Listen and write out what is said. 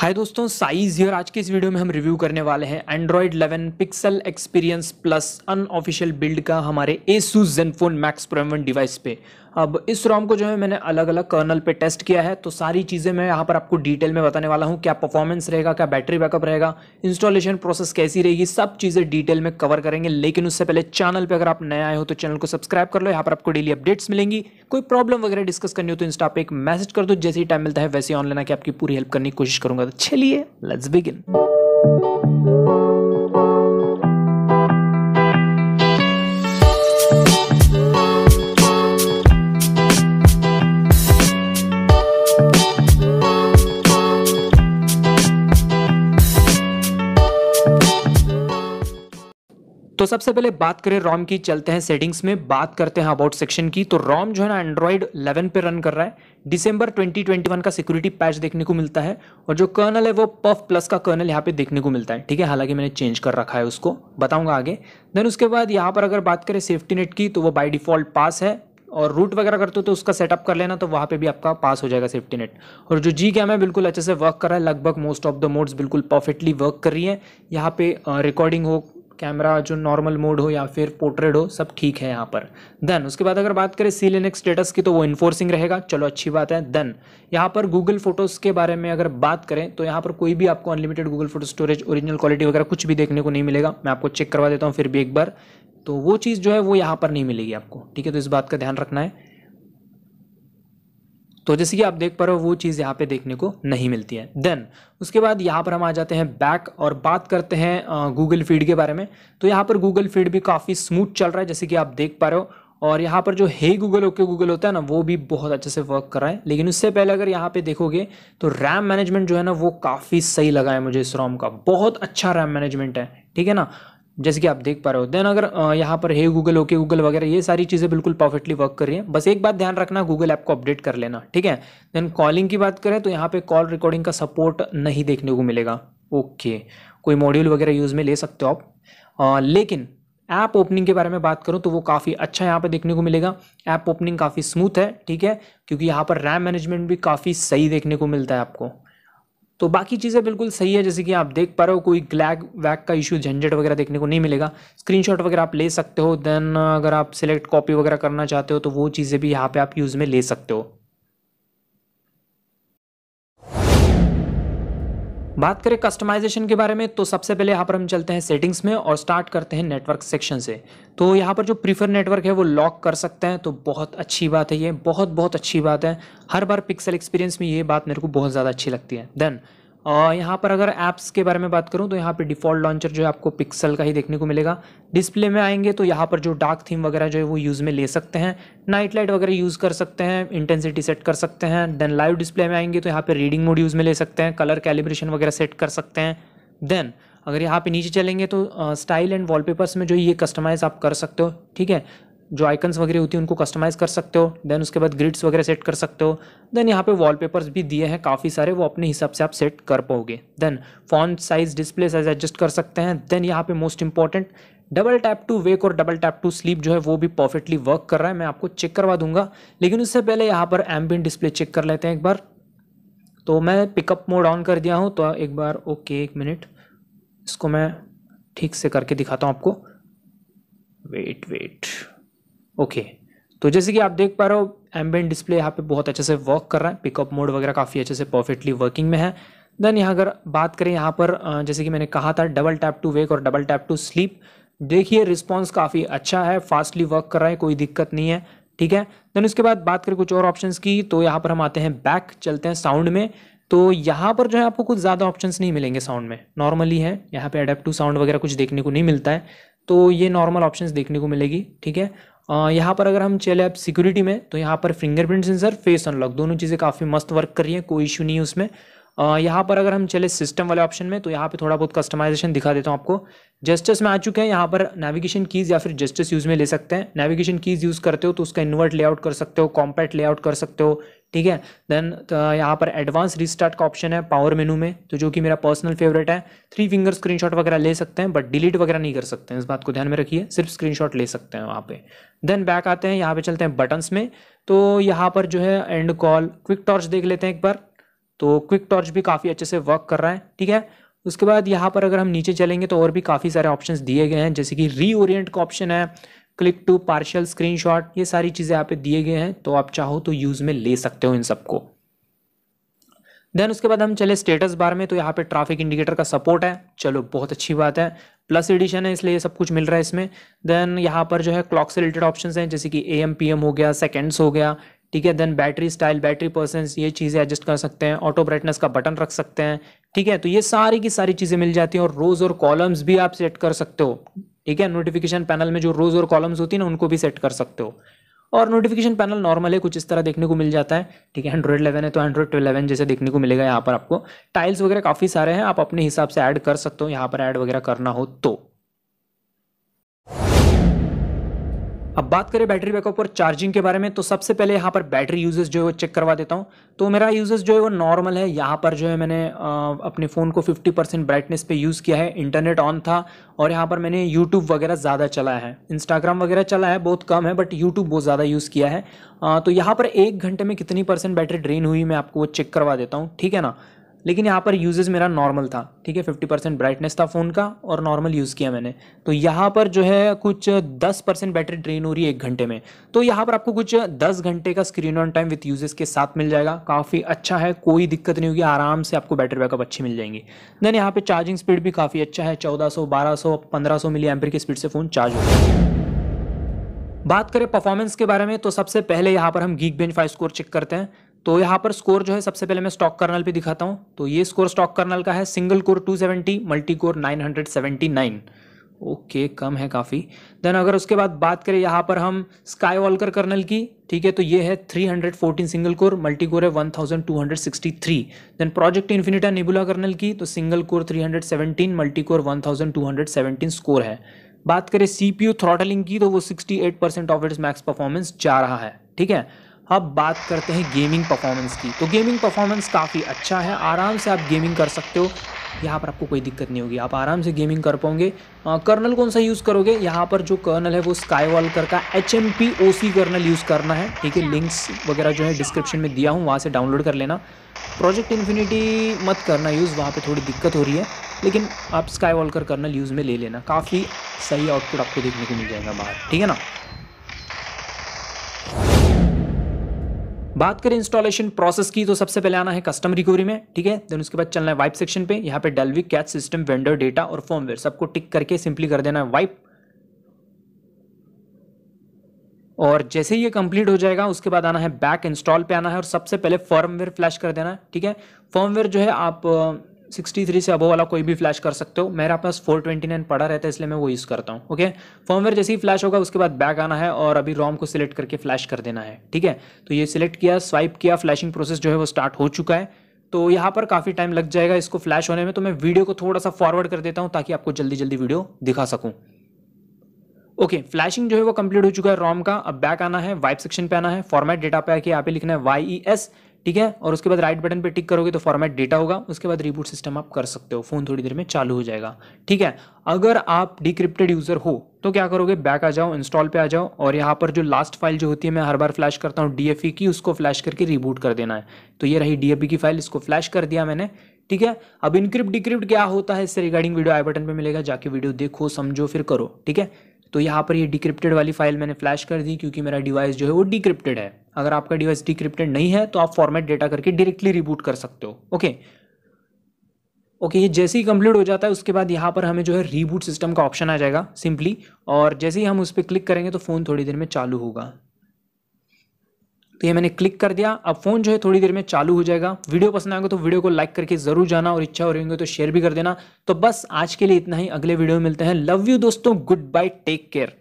हाय दोस्तों size here आज के इस वीडियो में हम रिव्यू करने वाले हैं Android 11 Pixel Experience plus unofficial build का हमारे Asus Zenfone Max Pro device पे अब इस रोम को जो है मैंने अलग अलग कर्नल पे टेस्ट किया है तो सारी चीज़ें मैं यहाँ पर आपको डिटेल में बताने वाला हूँ क्या परफॉर्मेंस रहेगा क्या बैटरी बैकअप रहेगा इंस्टॉलेशन प्रोसेस कैसी रहेगी सब चीज़ें डिटेल में कवर करेंगे लेकिन उससे पहले चैनल पर अगर आप नए आए हो तो चैनल को सब्सक्राइब कर लो यहाँ पर आपको डेली अपडेट्स मिलेंगी कोई प्रॉब्लम वगैरह डिस्कस करनी हो तो इंस्टा पे एक मैसेज कर दो जैसे ही टाइम मिलता है वैसे ऑनलाइन आके आपकी पूरी हेल्प करने की कोशिश करूँगा तो चलिए लेट्स बिगिन तो सबसे पहले बात करें रॉम की चलते हैं सेटिंग्स में बात करते हैं अबाउट सेक्शन की तो रॉम जो है ना एंड्रॉयड 11 पे रन कर रहा है दिसंबर 2021 का सिक्योरिटी पैच देखने को मिलता है और जो कर्नल है वो पफ प्लस का कर्नल यहाँ पे देखने को मिलता है ठीक है हालांकि मैंने चेंज कर रखा है उसको बताऊंगा आगे देन उसके बाद यहाँ पर अगर बात करें सेफ्टी नेट की तो वो बाई डिफॉल्ट पास है और रूट वगैरह करते हो तो उसका सेटअप कर लेना तो वहाँ पे भी आपका पास हो जाएगा सेफ्टी नेट और जो जी कैम है बिल्कुल अच्छे से वर्क कर रहा है लगभग मोस्ट ऑफ द मोड्स बिल्कुल परफेक्टली वर्क कर रही है यहाँ पे रिकॉर्डिंग हो कैमरा जो नॉर्मल मोड हो या फिर पोर्ट्रेट हो सब ठीक है यहाँ पर देन उसके बाद अगर बात करें सी लिनक्स स्टेटस की तो वो इन्फोर्सिंग रहेगा चलो अच्छी बात है देन यहाँ पर गूगल फोटोज़ के बारे में अगर बात करें तो यहाँ पर कोई भी आपको unlimited Google photo storage original quality वगैरह कुछ भी देखने को नहीं मिलेगा मैं आपको चेक करवा देता हूँ फिर भी एक बार तो वो चीज़ जो है वो यहाँ पर नहीं मिलेगी आपको ठीक है तो इस बात का ध्यान रखना है तो जैसे कि आप देख पा रहे हो वो चीज़ यहाँ पे देखने को नहीं मिलती है देन उसके बाद यहाँ पर हम आ जाते हैं बैक और बात करते हैं गूगल फीड के बारे में तो यहाँ पर गूगल फीड भी काफ़ी स्मूथ चल रहा है जैसे कि आप देख पा रहे हो और यहाँ पर जो हे गूगल ओके गूगल होता है ना वो भी बहुत अच्छे से वर्क कर रहा है लेकिन उससे पहले अगर यहाँ पे देखोगे तो रैम मैनेजमेंट जो है ना वो काफ़ी सही लगा है मुझे इस रोम का बहुत अच्छा रैम मैनेजमेंट है ठीक है ना जैसे कि आप देख पा रहे हो देन अगर यहाँ पर हे गूगल ओके गूगल वगैरह ये सारी चीज़ें बिल्कुल परफेक्टली वर्क कर रही हैं बस एक बात ध्यान रखना गूगल ऐप को अपडेट कर लेना ठीक है देन कॉलिंग की बात करें तो यहाँ पे कॉल रिकॉर्डिंग का सपोर्ट नहीं देखने को मिलेगा ओके okay. कोई मॉड्यूल वगैरह यूज़ में ले सकते हो आप आ, लेकिन ऐप ओपनिंग के बारे में बात करूं तो वो काफ़ी अच्छा यहाँ पे देखने को मिलेगा ऐप ओपनिंग काफ़ी स्मूथ है ठीक है क्योंकि यहाँ पर रैम मैनेजमेंट भी काफ़ी सही देखने को मिलता है आपको तो बाकी चीज़ें बिल्कुल सही है जैसे कि आप देख पा रहे हो कोई ग्लैग वैग का इशू झंझट वगैरह देखने को नहीं मिलेगा स्क्रीनशॉट वगैरह आप ले सकते हो देन अगर आप सिलेक्ट कॉपी वगैरह करना चाहते हो तो वो चीज़ें भी यहाँ पे आप यूज़ में ले सकते हो बात करें कस्टमाइजेशन के बारे में तो सबसे पहले यहाँ पर हम चलते हैं सेटिंग्स में और स्टार्ट करते हैं नेटवर्क सेक्शन से तो यहाँ पर जो प्रीफर नेटवर्क है वो लॉक कर सकते हैं तो बहुत अच्छी बात है ये बहुत बहुत अच्छी बात है हर बार पिक्सल एक्सपीरियंस में ये बात मेरे को बहुत ज़्यादा अच्छी लगती है देन यहाँ पर अगर ऐप्स के बारे में बात करूँ तो यहाँ पर डिफ़ॉल्ट लॉन्चर जो है आपको पिक्सल का ही देखने को मिलेगा डिस्प्ले में आएंगे तो यहाँ पर जो डार्क थीम वगैरह जो है वो यूज़ में ले सकते हैं नाइट लाइट वगैरह यूज़ कर सकते हैं इंटेंसिटी सेट कर सकते हैं देन लाइव डिस्प्ले में आएंगे तो यहाँ पर रीडिंग मोड यूज़ में ले सकते हैं कलर कैलिब्रेशन वगैरह सेट कर सकते हैं देन अगर यहाँ पे नीचे चलेंगे तो स्टाइल एंड वॉलपेपर्स में जो ये कस्टमाइज़ आप कर सकते हो ठीक है जो आइकन्स वगैरह होती है उनको कस्टमाइज़ कर सकते हो देन उसके बाद ग्रिड्स वगैरह सेट कर सकते हो देन यहाँ पे वॉलपेपर्स भी दिए हैं काफ़ी सारे वो अपने हिसाब से आप सेट कर पाओगे then font size display size adjust कर सकते हैं देन यहाँ पे most important double tap to wake और डबल टैप टू स्लीप जो है वो भी परफेक्टली वर्क कर रहा है मैं आपको चेक करवा दूंगा लेकिन उससे पहले यहाँ पर एम्बियन डिस्प्ले चेक कर लेते हैं एक बार तो मैं पिकअप मोड ऑन कर दिया हूँ तो एक बार ओके एक मिनट इसको मैं ठीक से करके दिखाता हूँ आपको वेट वेट ओके तो जैसे कि आप देख पा रहे हो एम्बेंट डिस्प्ले यहाँ पे बहुत अच्छे से वर्क कर रहा है पिकअप मोड वगैरह काफ़ी अच्छे से परफेक्टली वर्किंग में है देन यहाँ अगर बात करें यहाँ पर जैसे कि मैंने कहा था डबल टैप टू वेक और डबल टैप टू स्लीप देखिए रिस्पॉन्स काफ़ी अच्छा है फास्टली वर्क कर रहा है कोई दिक्कत नहीं है ठीक है देन उसके बाद बात करें कुछ और ऑप्शन की तो यहाँ पर हम आते हैं बैक चलते हैं साउंड में तो यहाँ पर जो है आपको कुछ ज़्यादा ऑप्शंस नहीं मिलेंगे साउंड में नॉर्मली है यहाँ पे अडेप्टू साउंड वगैरह कुछ देखने को नहीं मिलता है तो ये नॉर्मल ऑप्शंस देखने को मिलेगी ठीक है यहाँ पर अगर हम चले आप सिक्योरिटी में तो यहाँ पर फिंगरप्रिंट सेंसर फेस अनलॉक दोनों चीज़ें काफ़ी मस्त वर्क कर रही हैं कोई इशू नहीं है उसमें यहाँ पर अगर हम चले सिस्टम वाले ऑप्शन में तो यहाँ पे थोड़ा बहुत कस्टमाइजेशन दिखा देता हूँ आपको जस्टिस में आ चुके हैं यहाँ पर नेविगेशन कीज़ या फिर जस्टिस यूज़ में ले सकते हैं नेविगेशन कीज़ यूज़ करते हो तो उसका इन्वर्ट लेआउट कर सकते हो कॉम्पैक्ट लेआउट कर सकते हो ठीक है देन तो यहाँ पर एडवांस रिस्टार्ट का ऑप्शन है पावर मेनू में तो जो कि मेरा पर्सनल फेवरेट है थ्री फिंगर स्क्रीन वगैरह ले सकते हैं बट डिलीट वगैरह नहीं कर सकते हैं इस बात को ध्यान में रखिए सिर्फ स्क्रीन ले सकते हैं वहाँ पे देन बैक आते हैं यहाँ पे चलते हैं बटन्स में तो यहाँ पर जो है एंड कॉल क्विक टॉर्च देख लेते हैं एक बार तो क्विक टॉर्च भी काफ़ी अच्छे से वर्क कर रहा है ठीक है उसके बाद यहाँ पर अगर हम नीचे चलेंगे तो और भी काफ़ी सारे ऑप्शन दिए गए हैं जैसे कि रीओरियंट का ऑप्शन है क्लिक टू पार्शल स्क्रीन ये सारी चीज़ें यहाँ पे दिए गए हैं तो आप चाहो तो यूज़ में ले सकते हो इन सबको देन उसके बाद हम चले स्टेटस बार में तो यहाँ पे ट्रैफिक इंडिकेटर का सपोर्ट है चलो बहुत अच्छी बात है प्लस एडिशन है इसलिए सब कुछ मिल रहा है इसमें देन यहाँ पर जो है क्लॉक से रिलेटेड ऑप्शंस हैं जैसे कि ए एम पी एम हो गया सेकेंड्स हो गया ठीक है then battery style battery percents ये चीज़ें एडजस्ट कर सकते हैं ऑटो ब्राइटनेस का बटन रख सकते हैं ठीक है तो ये सारी की सारी चीज़ें मिल जाती हैं और रोज़ और कॉलम्स भी आप सेट कर सकते हो ठीक है नोटिफिकेशन पैनल में जो रोज़ और कॉलम्स होती है ना उनको भी सेट कर सकते हो और नोटिफिकेशन पैनल नॉर्मल है कुछ इस तरह देखने को मिल जाता है ठीक है एंड्रॉइड इलेवन है तो एंड्रॉइड इलेवन जैसे देखने को मिलेगा यहाँ पर आपको टाइल्स वगैरह काफ़ी सारे हैं आप अपने हिसाब से ऐड कर सकते हो यहाँ पर ऐड वगैरह करना हो तो अब बात करें बैटरी बैकअप और चार्जिंग के बारे में तो सबसे पहले यहाँ पर बैटरी यूजेस जो है वो चेक करवा देता हूँ तो मेरा यूजेस जो है वो नॉर्मल है यहाँ पर जो है मैंने अपने फ़ोन को 50 परसेंट ब्राइटनेस पे यूज़ किया है इंटरनेट ऑन था और यहाँ पर मैंने यूट्यूब वगैरह ज़्यादा चलाया है इंस्टाग्राम वगैरह चला है बहुत कम है बट यूट्यूब बहुत ज़्यादा यूज़ किया है तो यहाँ पर एक घंटे में कितनी परसेंट बैटरी ड्रेन हुई मैं आपको वो चेक करवा देता हूँ ठीक है ना लेकिन यहाँ पर यूजेज मेरा नॉर्मल था ठीक है फिफ्टी परसेंट ब्राइटनेस था फ़ोन का और नॉर्मल यूज़ किया मैंने तो यहाँ पर जो है कुछ दस परसेंट बैटरी ड्रेन हो रही है एक घंटे में तो यहाँ पर आपको कुछ दस घंटे का screen on time with uses के साथ मिल जाएगा काफ़ी अच्छा है कोई दिक्कत नहीं होगी आराम से आपको बैटरी बैकअप अच्छी मिल जाएंगी देन यहाँ पर चार्जिंग स्पीड भी काफ़ी अच्छा है चौदह सौ बारह सौ पंद्रह सौ मिली की स्पीड से फ़ोन चार्ज हो जाएगा बात करें परफॉर्मेंस के बारे में तो सबसे पहले यहाँ पर हम Geekbench five score check करते हैं तो यहाँ पर स्कोर जो है सबसे पहले मैं स्टॉक कर्नल पे दिखाता हूँ तो ये स्कोर स्टॉक कर्नल का है single core 270 multi core 979 okay कम है काफ़ी देन अगर उसके बाद बात करें यहाँ पर हम स्काई वॉलकर कर्नल की ठीक है तो ये है 314 सिंगल कोर मल्टी कोर है 1263 then project infinity nebula kernel की तो single core 317 multi core one score है बात करें सी पी की तो वो eight percent of its max performance जा रहा है ठीक है अब बात करते हैं गेमिंग परफॉर्मेंस की तो गेमिंग परफॉर्मेंस काफ़ी अच्छा है आराम से आप गेमिंग कर सकते हो यहाँ पर आपको कोई दिक्कत नहीं होगी आप आराम से गेमिंग कर पाओगे कर्नल कौन सा यूज़ करोगे यहाँ पर जो कर्नल है वो स्काई वॉल कर का H M P O C kernel use करना है ठीक है लिंक्स हाँ। वगैरह जो है डिस्क्रिप्शन में दिया हूँ वहाँ से डाउनलोड कर लेना प्रोजेक्ट इन्फिनिटी मत करना यूज़ वहाँ पर थोड़ी दिक्कत हो रही है लेकिन आप Skywalker kernel use में ले लेना काफ़ी सही आउटपुट आपको देखने को मिल जाएगा बाहर ठीक है ना बात करें इंस्टॉलेशन प्रोसेस की तो सबसे पहले आना है कस्टम रिकवरी में ठीक है देन उसके बाद चलना है वाइप सेक्शन पे यहाँ पे Dalvik cache system vendor data और फॉर्मवेयर सबको टिक करके सिंपली कर देना है वाइप और जैसे ही ये कंप्लीट हो जाएगा उसके बाद आना है बैक इंस्टॉल पे आना है और सबसे पहले फॉर्मवेयर फ्लैश कर देना है ठीक है फॉर्मवेयर जो है आप 63 से अबो वाला कोई भी फ्लैश कर सकते हो मेरा पास 429 पड़ा रहता है इसलिए मैं वो यूज़ करता हूँ ओके फॉर्मवेयर जैसे ही फ्लैश होगा उसके बाद बैक आना है और अभी रॉम को सिलेक्ट करके फ्लैश कर देना है ठीक है तो ये सिलेक्ट किया स्वाइप किया फ्लैशिंग प्रोसेस जो है वो स्टार्ट हो चुका है तो यहाँ पर काफ़ी टाइम लग जाएगा इसको फ्लैश होने में तो मैं वीडियो को थोड़ा सा फॉरवर्ड कर देता हूँ ताकि आपको जल्दी जल्दी वीडियो दिखा सकूँ ओके okay, फ्लैशिंग जो है वो कंप्लीट हो चुका है रॉम का अब बैक आना है वाइप सेक्शन पे आना है फॉर्मेट डेटा पे आके यहाँ पे लिखना है वाई ई एस ठीक है और उसके बाद राइट बटन पे टिक करोगे तो फॉर्मेट डेटा होगा उसके बाद रिबूट सिस्टम आप कर सकते हो फ़ोन थोड़ी देर में चालू हो जाएगा ठीक है अगर आप डिक्रिप्टेड यूज़र हो तो क्या करोगे बैक आ जाओ इंस्टॉल पे आ जाओ और यहाँ पर जो लास्ट फाइल जो होती है मैं हर बार फ्लैश करता हूँ डी e की उसको फ्लैश करके रिबूट कर देना है तो ये रही डी e की फाइल इसको फ्लैश कर दिया मैंने ठीक है अब इनक्रिप्ट डिक्रिप्ट क्या होता है इससे रिगार्डिंग वीडियो आई बटन पर मिलेगा जाके वीडियो देखो समझो फिर करो ठीक है तो यहाँ पर ये डिक्रिप्टेड वाली फाइल मैंने फ्लैश कर दी क्योंकि मेरा डिवाइस जो है वो डिक्रिप्टेड है अगर आपका डिवाइस डिक्रिप्टेड नहीं है तो आप फॉर्मेट डेटा करके डायरेक्टली रिबूट कर सकते हो ओके ओके ये जैसे ही कंप्लीट हो जाता है उसके बाद यहाँ पर हमें जो है रीबूट सिस्टम का ऑप्शन आ जाएगा सिंपली और जैसे ही हम उस पर क्लिक करेंगे तो फ़ोन थोड़ी देर में चालू होगा तो ये मैंने क्लिक कर दिया अब फ़ोन जो है थोड़ी देर में चालू हो जाएगा वीडियो पसंद आएगा तो वीडियो को लाइक करके ज़रूर जाना और इच्छा हो रही तो शेयर भी कर देना तो बस आज के लिए इतना ही अगले वीडियो में मिलते हैं लव यू दोस्तों गुड बाय टेक केयर